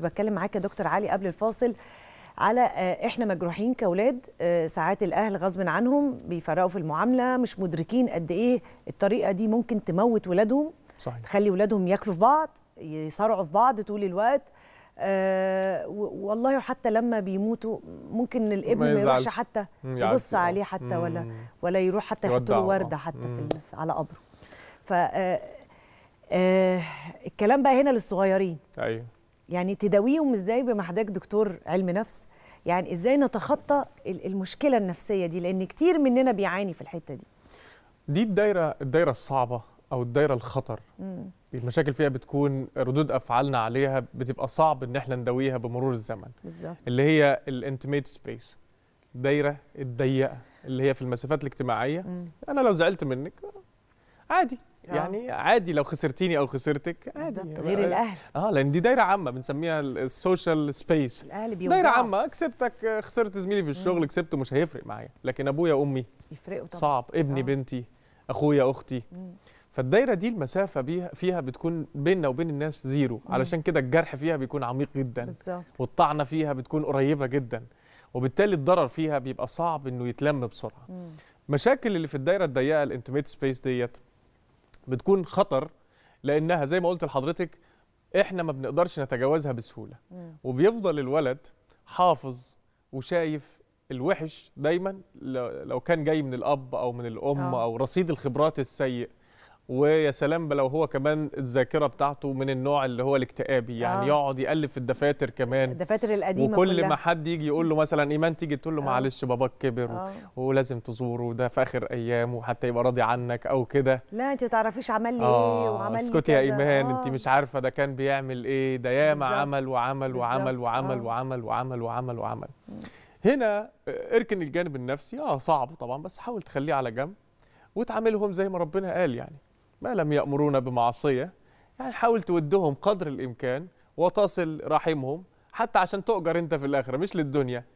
بتكلم معاك يا دكتور علي قبل الفاصل على آه، احنا مجروحين كاولاد آه، ساعات الاهل غصب عنهم بيفرقوا في المعامله مش مدركين قد ايه الطريقه دي ممكن تموت ولادهم صحيح. تخلي ولادهم ياكلوا في بعض يصارعوا في بعض طول الوقت آه والله حتى لما بيموتوا ممكن الابن ما, ما يروحش حتى يبص آه. عليه حتى ولا ولا يروح حتى يحط له ورده حتى في على قبره ف آه الكلام بقى هنا للصغيرين ايوه يعني تداويهم ازاي بمحتاج دكتور علم نفس يعني ازاي نتخطى المشكله النفسيه دي لان كتير مننا بيعاني في الحته دي دي الدايره الدايره الصعبه او الدايره الخطر مم. المشاكل فيها بتكون ردود افعالنا عليها بتبقى صعب ان احنا نداويها بمرور الزمن بالزبط. اللي هي الانتميت سبيس الدايره الضيقه اللي هي في المسافات الاجتماعيه مم. انا لو زعلت منك عادي آه. يعني عادي لو خسرتيني او خسرتك عادي غير الاهل اه لان دي دايره عامه بنسميها السوشيال سبيس الاهل بيوضع. دايره عامه كسبتك خسرت زميلي في الشغل كسبته مش هيفرق معايا لكن ابويا وامي يفرقوا طبعا صعب ابني آه. بنتي اخويا اختي فالدايره دي المسافه بيها فيها بتكون بيننا وبين الناس زيرو علشان كده الجرح فيها بيكون عميق جدا بالزبط. والطعنه فيها بتكون قريبه جدا وبالتالي الضرر فيها بيبقى صعب انه يتلم بسرعه مم. مشاكل اللي في الدايره الضيقه الانتميت سبيس ديت بتكون خطر لانها زي ما قلت لحضرتك احنا ما بنقدرش نتجاوزها بسهوله وبيفضل الولد حافظ وشايف الوحش دايما لو كان جاي من الاب او من الام آه. او رصيد الخبرات السيء ويا سلام لو هو كمان الذاكره بتاعته من النوع اللي هو الاكتئابي يعني آه. يقعد يقلب في الدفاتر كمان الدفاتر القديمه وكل كلها. ما حد يجي يقول له مثلا ايمان تيجي تقول له آه. معلش باباك كبر آه. ولازم تزوره ده في اخر ايامه حتى يبقى راضي عنك او كده لا انت ما تعرفيش عمل لي آه. ايه وعمل لي اسكتي يا ايمان آه. انت مش عارفه ده كان بيعمل ايه ده ياما عمل وعمل وعمل وعمل, آه. وعمل وعمل وعمل وعمل هنا آه، اركن الجانب النفسي اه صعب طبعا بس حاول تخليه على جنب وتعاملهم زي ما ربنا قال يعني ما لم يأمرون بمعصية يعني حاول تودهم قدر الإمكان وتصل رحمهم حتى عشان تؤجر أنت في الآخرة مش للدنيا